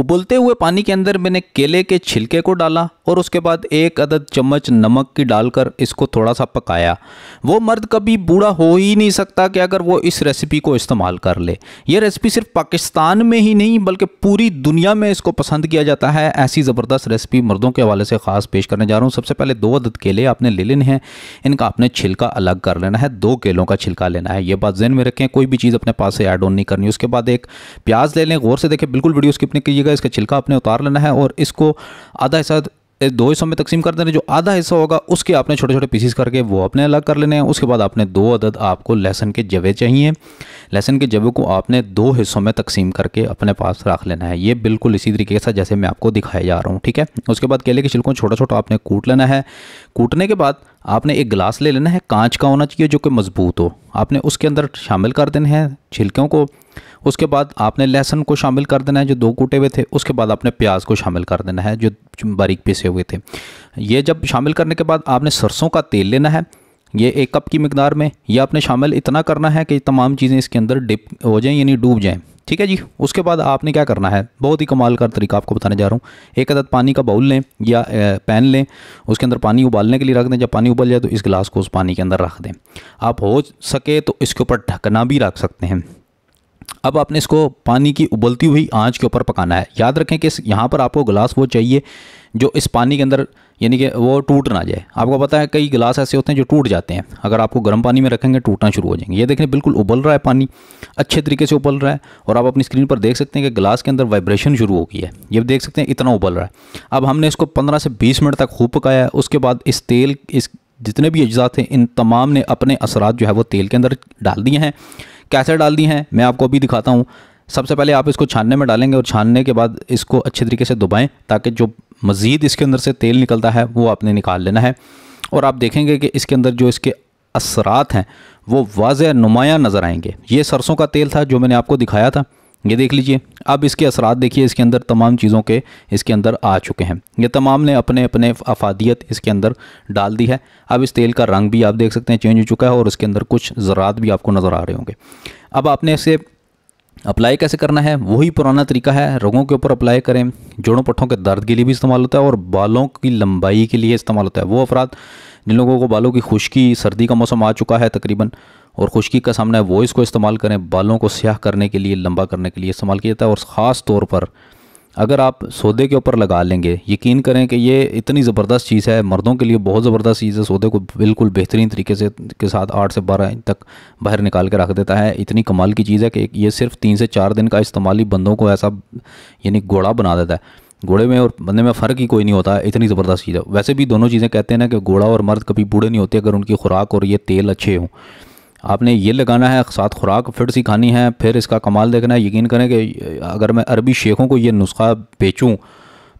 उबलते हुए पानी के अंदर मैंने केले के छिलके को डाला और उसके बाद एक अदद चम्मच नमक की डालकर इसको थोड़ा सा पकाया वो मर्द कभी बूढ़ा हो ही नहीं सकता कि अगर वो इस रेसिपी को इस्तेमाल कर ले ये रेसिपी सिर्फ पाकिस्तान में ही नहीं बल्कि पूरी दुनिया में इसको पसंद किया जाता है ऐसी ज़बरदस्त रेसिपी मर्दों के हवाले से ख़ास पेश करने जा रहा हूँ सबसे पहले दो अदद केले आपने ले लेने हैं इनका आपने छिलका अलग कर लेना है दो केलों का छिलका लेना है ये बात जहन में रखें कोई भी चीज़ अपने पास से ऐड ऑन नहीं करनी उसके बाद एक प्याज ले लें गौर से देखें बिल्कुल वीडियो स्किप नहीं कीजिएगा इसका छिलका आपने उतार लेना है और इसको आधा हिस्सा दो हिस्सों में तकसीम कर देने जो आधा हिस्सा होगा उसके आपने छोटे छोटे पीसीस करके वो अपने अलग कर लेने हैं उसके बाद आपने दो अदद आपको लहसन के जवे चाहिए लेसन के जबे को आपने दो हिस्सों में तकसीम करके अपने पास रख लेना है ये बिल्कुल इसी तरीके के साथ जैसे मैं आपको दिखाया जा रहा हूँ ठीक है उसके बाद केले के छिलकों छोटा छोटा आपने कूट लेना है कूटने के बाद आपने एक गिलास ले लेना है कांच का होना चाहिए जो कि मजबूत हो आपने उसके अंदर शामिल कर देने हैं छिलकों को उसके बाद आपने लहसुन को शामिल कर देना है जो दो कूटे हुए थे उसके बाद आपने प्याज को शामिल कर देना है जो बारीक पीसे हुए थे ये जब शामिल करने के बाद आपने सरसों का तेल लेना है ये एक कप की मकदार में ये आपने शामिल इतना करना है कि तमाम चीज़ें इसके अंदर डिप हो जाएँ यानी डूब जाएँ ठीक है जी उसके बाद आपने क्या करना है बहुत ही कमाल का तरीका आपको बताने जा रहा हूँ एक अदद पानी का बाउल लें या पैन लें उसके अंदर पानी उबालने के लिए रख दें जब पानी उबल जाए तो इस गिलास को उस पानी के अंदर रख दें आप हो सके तो इसके ऊपर ढकना भी रख सकते हैं अब आपने इसको पानी की उबलती हुई आंच के ऊपर पकाना है याद रखें कि यहाँ पर आपको गिलास वो चाहिए जो इस पानी के अंदर यानी कि वो टूट ना जाए आपको पता है कई गिलास ऐसे होते हैं जो टूट जाते हैं अगर आपको गर्म पानी में रखेंगे टूटना शुरू हो जाएंगे ये देखें बिल्कुल उबल रहा है पानी अच्छे तरीके से उबल रहा है और आप अपनी स्क्रीन पर देख सकते हैं कि गिलास के अंदर वाइब्रेशन शुरू हो गई है ये देख सकते हैं इतना उबल रहा है अब हमने इसको पंद्रह से बीस मिनट तक खूब पकाया उसके बाद इस तेल इस जितने भी अज्जा थे इन तमाम ने अपने असरात जो है वो तेल के अंदर डाल दिए हैं कैसे डाल दी हैं मैं आपको अभी दिखाता हूँ सबसे पहले आप इसको छानने में डालेंगे और छानने के बाद इसको अच्छे तरीके से दुबाएँ ताकि जो मज़ीद इसके अंदर से तेल निकलता है वो आपने निकाल लेना है और आप देखेंगे कि इसके अंदर जो इसके असरात हैं वो वाज नुमायाँ नज़र आएंगे ये सरसों का तेल था जो मैंने आपको दिखाया था ये देख लीजिए अब इसके असरा देखिए इसके अंदर तमाम चीज़ों के इसके अंदर आ चुके हैं ये तमाम ने अपने अपने अफादियत इसके अंदर डाल दी है अब इस तेल का रंग भी आप देख सकते हैं चेंज हो चुका है और इसके अंदर कुछ ज़रात भी आपको नज़र आ रहे होंगे अब आपने इसे अप्लाई कैसे करना है वही पुराना तरीका है रोगों के ऊपर अप्लाई करें जोड़ों पट्ठों के दर्द के लिए भी इस्तेमाल होता है और बालों की लंबाई के लिए इस्तेमाल होता है वो अफराद जिन लोगों को बालों की खुश्की सर्दी का मौसम आ चुका है तकरीबन और खुश्की का सामना है वो इसको इस्तेमाल करें बालों को स्याह करने के लिए लंबा करने के लिए इस्तेमाल किया जाता है और ख़ास तौर पर अगर आप सौदे के ऊपर लगा लेंगे यकीन करें कि ये इतनी ज़बरदस्त चीज़ है मर्दों के लिए बहुत ज़बरदस्त चीज़ है सौदे को बिल्कुल बेहतरीन तरीके से के साथ आठ से बारह इंच तक बाहर निकाल के रख देता है इतनी कमाल की चीज़ है कि ये सिर्फ तीन से चार दिन का इस्तेमाल ही बंदों को ऐसा यानी घोड़ा बना देता है घोड़े में और बंदे में फ़र्क ही कोई नहीं होता इतनी ज़बरदस्त चीज़ है वैसे भी दोनों चीज़ें कहते हैं ना कि घोड़ा और मर्द कभी बूढ़े नहीं होते अगर उनकी खुराक और ये तेल अच्छे हों आपने ये लगाना है साथ खुराक फिर सी खानी है फिर इसका कमाल देखना है यकीन करें कि अगर मैं अरबी शेखों को ये नुस्खा बेचूँ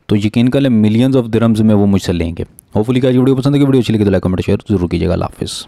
तो यकीन करें मिलियंस ऑफ दिरम्स में वो मुझसे लेंगे होपफुली का वीडियो पसंद है वीडियो अच्छी लगी तो लाइक कमेंट शेयर जरूर कीजिएगा हाफिज़